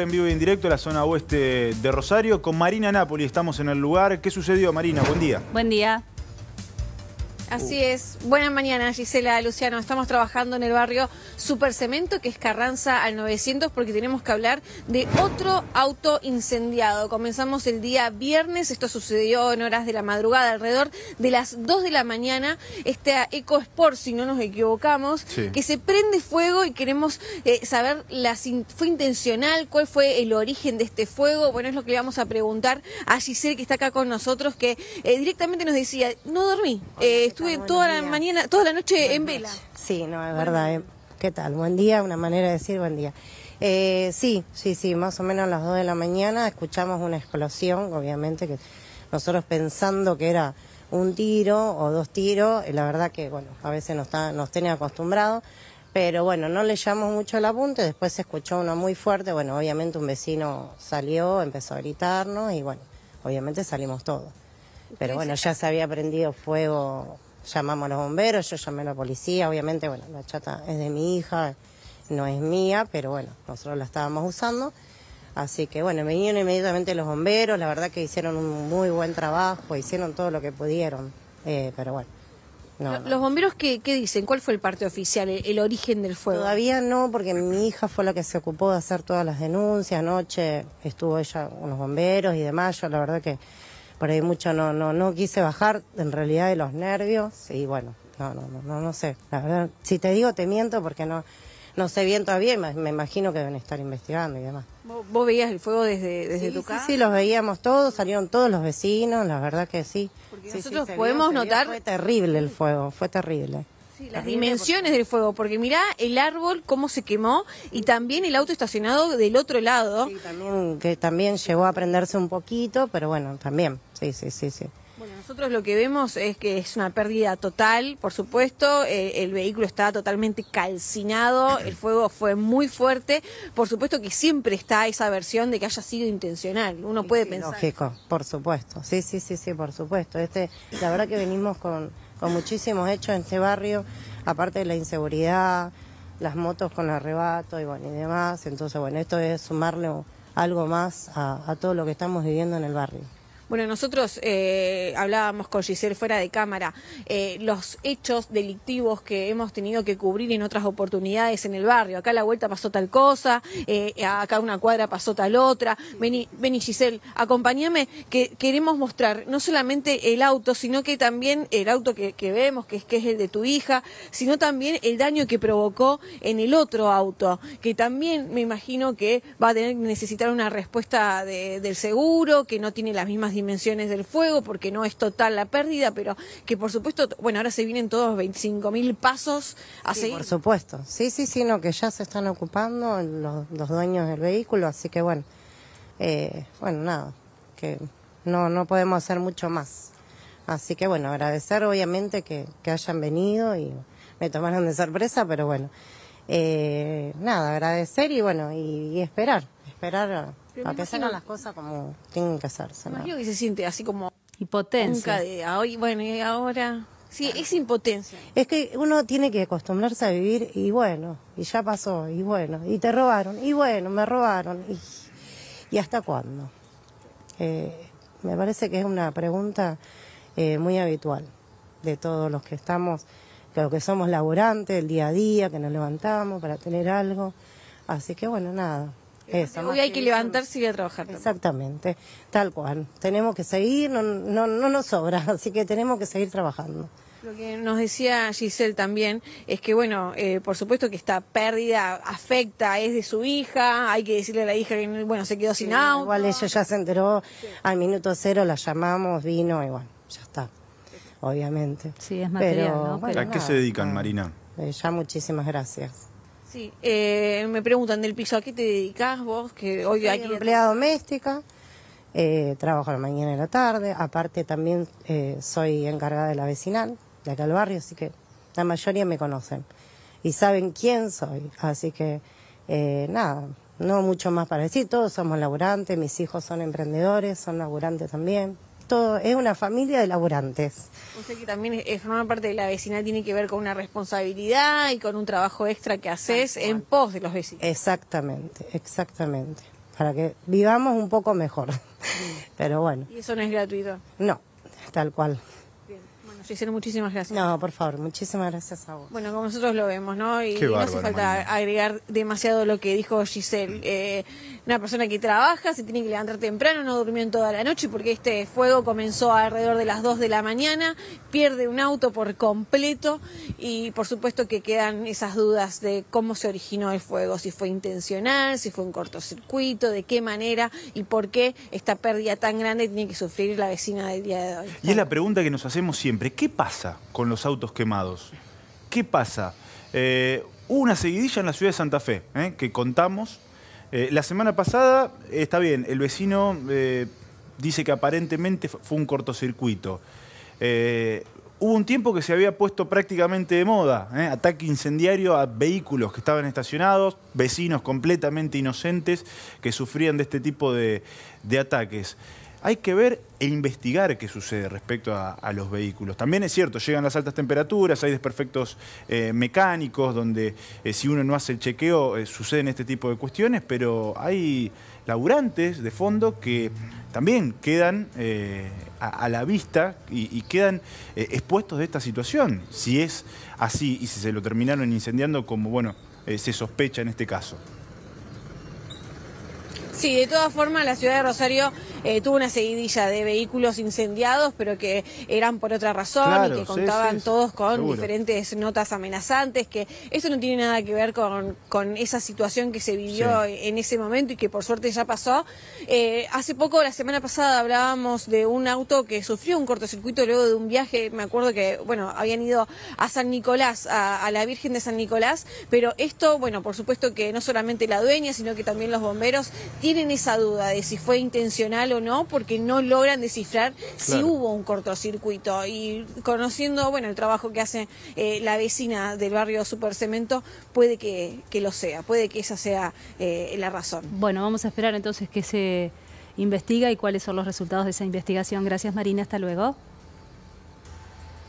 en vivo y en directo la zona oeste de Rosario con Marina Napoli. Estamos en el lugar. ¿Qué sucedió, Marina? Buen día. Buen día. Así es. Buenas mañanas, Gisela, Luciano. Estamos trabajando en el barrio Supercemento, que es Carranza al 900, porque tenemos que hablar de otro auto incendiado. Comenzamos el día viernes. Esto sucedió en horas de la madrugada, alrededor de las 2 de la mañana. Este Eco si no nos equivocamos, que se prende fuego y queremos eh, saber fue intencional, cuál fue el origen de este fuego. Bueno, es lo que le vamos a preguntar a Gisela, que está acá con nosotros, que eh, directamente nos decía, no dormí. Eh, estuve toda la mañana, toda la noche en vela. Sí, no, es verdad. Eh. ¿Qué tal? Buen día, una manera de decir buen día. Eh, sí, sí, sí, más o menos a las 2 de la mañana escuchamos una explosión, obviamente que nosotros pensando que era un tiro o dos tiros, la verdad que, bueno, a veces nos, nos tiene acostumbrados, pero bueno, no le llamamos mucho el apunte, después se escuchó uno muy fuerte, bueno, obviamente un vecino salió, empezó a gritarnos y bueno, obviamente salimos todos. Pero bueno, ya se había prendido fuego Llamamos a los bomberos, yo llamé a la policía, obviamente, bueno, la chata es de mi hija, no es mía, pero bueno, nosotros la estábamos usando. Así que bueno, vinieron inmediatamente los bomberos, la verdad que hicieron un muy buen trabajo, hicieron todo lo que pudieron, eh, pero bueno. ¿Los bomberos qué, dicen? ¿Cuál fue el parte oficial, el, el, origen del fuego? Todavía no, porque mi hija fue la que se ocupó de hacer todas las denuncias. Anoche estuvo ella con los bomberos y demás. Yo la verdad que por ahí mucho no, no, no quise bajar en realidad de los nervios y bueno, no, no, no, no sé. La verdad, si te digo te miento porque no, no sé bien todavía, me imagino que deben estar investigando y demás. ¿Vos, veías el fuego desde, desde tu casa? Sí, los veíamos todos, salieron todos los vecinos, la verdad que sí. Porque nosotros podemos notar... fue terrible el fuego, fue terrible. Sí, las, dimensiones del fuego, porque mirá el árbol cómo se quemó y también el auto estacionado del otro lado. que también llegó a prenderse un poquito, pero bueno, también, sí, sí, sí, sí. Bueno, nosotros lo que vemos es que es una pérdida total, por supuesto, eh, el vehículo está totalmente calcinado, el fuego fue muy fuerte, por supuesto que siempre está esa versión de que haya sido intencional, uno puede pensar. Lógico, por supuesto, sí, sí, sí, sí, por supuesto. Este, la verdad que venimos con con muchísimos hechos en este barrio, aparte de la inseguridad, las motos con arrebato y bueno y demás. Entonces, bueno, esto es sumarle algo más a todo lo que estamos viviendo en el barrio. Bueno, nosotros eh, hablábamos con Giselle fuera de cámara, eh, los hechos delictivos que hemos tenido que cubrir en otras oportunidades en el barrio. Acá a la vuelta pasó tal cosa, eh, acá una cuadra pasó tal otra. Vení, Giselle, acompáñame, que queremos mostrar no solamente el auto, sino que también el auto que, vemos, que es, que es el de tu hija, sino también el daño que provocó en el otro auto, que también me imagino que va a necesitar una respuesta del seguro, que no tiene las mismas dimensiones dimensiones del fuego, porque no es total la pérdida, pero que por supuesto, bueno, ahora se vienen todos 25 mil pasos a Por supuesto, sí, sí, sí, no, que ya se están ocupando los, los dueños del vehículo, así que bueno, eh, bueno, nada, que no, no podemos hacer mucho más. Así que bueno, agradecer obviamente que, que hayan venido y me tomaron de sorpresa, pero bueno, eh, nada, agradecer y bueno, y esperar esperar a que se hagan las cosas como tienen que hacerse. ¿no? que se siente así como... Impotencia. Ah, hoy, bueno, y ahora... Sí, es impotencia. Es que uno tiene que acostumbrarse a vivir y bueno, y ya pasó, y bueno, y te robaron, y bueno, me robaron, y, y hasta cuándo. Eh, me parece que es una pregunta eh, muy habitual de todos los que estamos, que, que somos laborantes, el día a día, que nos levantamos para tener algo. Así que bueno, nada, Hoy hay que, levantarse y a trabajar. Exactamente, tal cual. Tenemos que seguir, no, no, no nos sobra, así que tenemos que seguir trabajando. Lo que nos decía Giselle también es que, bueno, eh, por supuesto que esta pérdida afecta, es de su hija, hay que decirle a la hija que, bueno, se quedó sin agua auto. Igual ella ya se enteró, al minuto cero la llamamos, vino, y bueno, ya está, obviamente. Sí, es material, ¿A qué se dedican, Marina? Eh, ya muchísimas gracias. Sí, eh, me preguntan del piso, ¿a qué te dedicas vos? Que hoy Soy empleada doméstica, eh, trabajo a la mañana y la tarde, aparte también eh, soy encargada de la vecinal, de acá al barrio, así que la mayoría me conocen y saben quién soy, así que nada, no mucho más para decir, todos somos laburantes, mis hijos son emprendedores, son laburantes también es una familia de laburantes. Usted que también es, formar parte de la vecina tiene que ver con una responsabilidad y con un trabajo extra que haces en pos de los vecinos. Exactamente, exactamente. Para que vivamos un poco mejor. Pero bueno. ¿Y eso no es gratuito? No, tal cual. Giselle, muchísimas gracias. No, por favor, muchísimas gracias a vos. Bueno, como nosotros lo vemos, ¿no? Y, no hace falta agregar demasiado lo que dijo Giselle. Mm. Eh, una persona que trabaja, se tiene que levantar temprano, no durmió en toda la noche porque este fuego comenzó alrededor de las 2 de la mañana, pierde un auto por completo y por supuesto que quedan esas dudas de cómo se originó el fuego, si fue intencional, si fue un cortocircuito, de qué manera y por qué esta pérdida tan grande tiene que sufrir la vecina del día de hoy. Y es la pregunta que nos hacemos siempre. ¿qué pasa con los autos quemados? ¿Qué pasa? Eh, hubo una seguidilla en la ciudad de Santa Fe, eh, que contamos. Eh, la semana pasada, está bien, el vecino dice que aparentemente fue un cortocircuito. hubo un tiempo que se había puesto prácticamente de moda, ataque incendiario a vehículos que estaban estacionados, vecinos completamente inocentes que sufrían de este tipo de ataques hay que ver e investigar qué sucede respecto a, los vehículos. También es cierto, llegan las altas temperaturas, hay desperfectos eh, mecánicos, donde eh, si uno no hace el chequeo eh, suceden este tipo de cuestiones, pero hay laburantes de fondo que también quedan a, la vista y, y quedan expuestos de esta situación, si es así y si se lo terminaron incendiando como, bueno, se sospecha en este caso. Sí, de todas formas la ciudad de Rosario eh, tuvo una seguidilla de vehículos incendiados, pero que eran por otra razón y que contaban todos con diferentes notas amenazantes, que eso no tiene nada que ver con, con esa situación que se vivió en ese momento y que por suerte ya pasó. Eh, hace poco, la semana pasada, hablábamos de un auto que sufrió un cortocircuito luego de un viaje, me acuerdo que, bueno, habían ido a San Nicolás, a, a la Virgen de San Nicolás, pero esto, bueno, por supuesto que no solamente la dueña, sino que también los bomberos tienen esa duda de si fue intencional no porque no logran descifrar si hubo un cortocircuito. Y conociendo, bueno, el trabajo que hace eh, la vecina del barrio Supercemento, puede que, que, lo sea, puede que esa sea eh, la razón. Bueno, vamos a esperar entonces que se investiga y cuáles son los resultados de esa investigación. Gracias Marina, hasta luego.